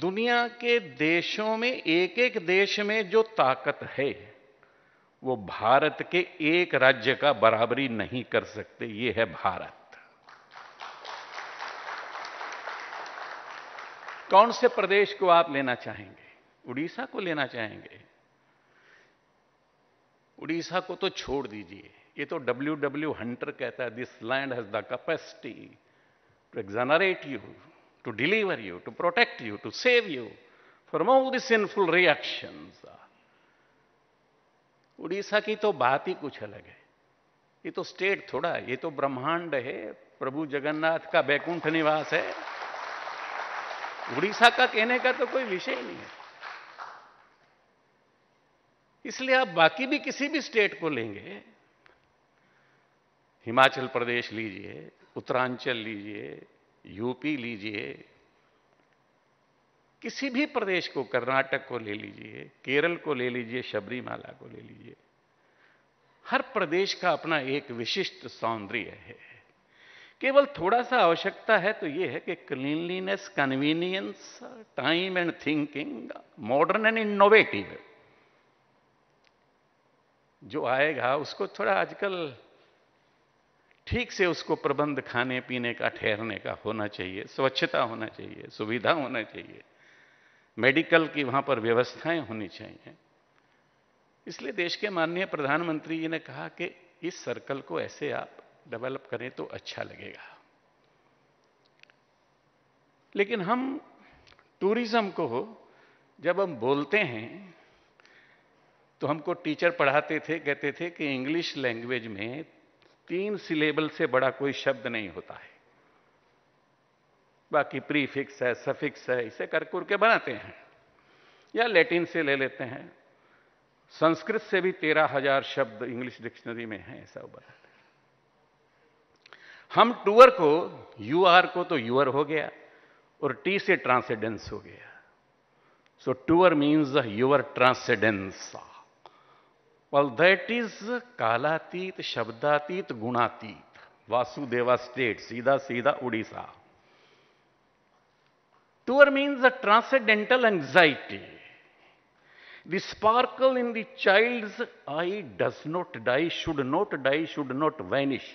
दुनिया के देशों में एक एक देश में जो ताकत है वो भारत के एक राज्य का बराबरी नहीं कर सकते ये है भारत कौन से प्रदेश को आप लेना चाहेंगे उड़ीसा को लेना चाहेंगे उड़ीसा को तो छोड़ दीजिए ये तो डब्ल्यू डब्ल्यू हंटर कहता है this land has the capacity to exonerate you to deliver you, to protect you, to save you from all the sinful reactions. Orissa की तो बात ही कुछ अलग है ये तो स्टेट थोड़ा है ये तो ब्रह्मांड है प्रभु जगन्नाथ का बैकुंठ निवास है उड़ीसा का कहने का तो कोई विषय नहीं है इसलिए आप बाकी भी किसी भी स्टेट को लेंगे हिमाचल प्रदेश लीजिए उत्तरांचल लीजिए यूपी लीजिए किसी भी प्रदेश को कर्नाटक को ले लीजिए केरल को ले लीजिए शबरीमाला को ले लीजिए हर प्रदेश का अपना एक विशिष्ट सौंदर्य है केवल थोड़ा सा आवश्यकता है तो यह है कि cleanliness convenience time and thinking modern and innovative जो आएगा उसको थोड़ा आजकल ठीक से उसको प्रबंध खाने पीने का ठहरने का होना चाहिए स्वच्छता होना चाहिए सुविधा होना चाहिए मेडिकल की वहां पर व्यवस्थाएं होनी चाहिए इसलिए देश के माननीय प्रधानमंत्री जी ने कहा कि इस सर्कल को ऐसे आप डेवलप करें तो अच्छा लगेगा लेकिन हम टूरिज्म को जब हम बोलते हैं तो हमको टीचर पढ़ाते थे कहते थे कि इंग्लिश लैंग्वेज में तीन सिलेबल से बड़ा कोई शब्द नहीं होता है बाकी प्रीफिक्स है सफिक्स है इसे कर कुर के बनाते हैं या लैटिन से ले लेते हैं संस्कृत से भी तेरह हजार शब्द इंग्लिश डिक्शनरी में है ऐसा बनाते हम टूअर को यू आर को तो यूअर हो गया और टी से ट्रांसेडेंस हो गया so tour means the your transcendence Well, that is Kalatit, Shabdatit, Gunatit. Vasudeva state, Sida Sida Odisha. Tour means a transcendental anxiety. The sparkle in the child's eye does not die, should not die, should not vanish.